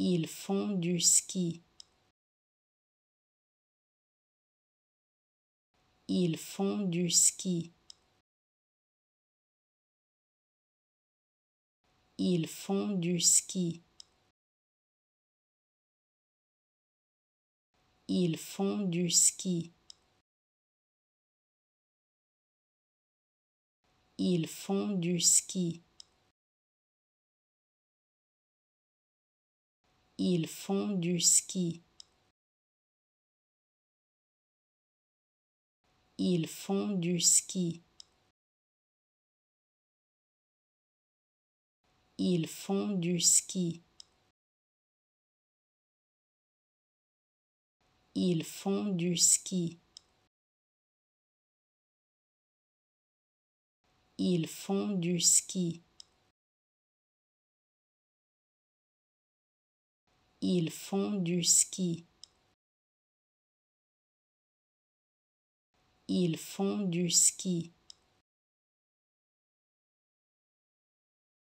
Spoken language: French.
Ils font du ski. Ils font du ski. Ils font du ski. Ils font du ski. Ils font du ski. Ils font du ski. Ils font du ski. Ils font du ski. Ils font du ski. Ils font du ski. Ils font du ski. Ils font du ski.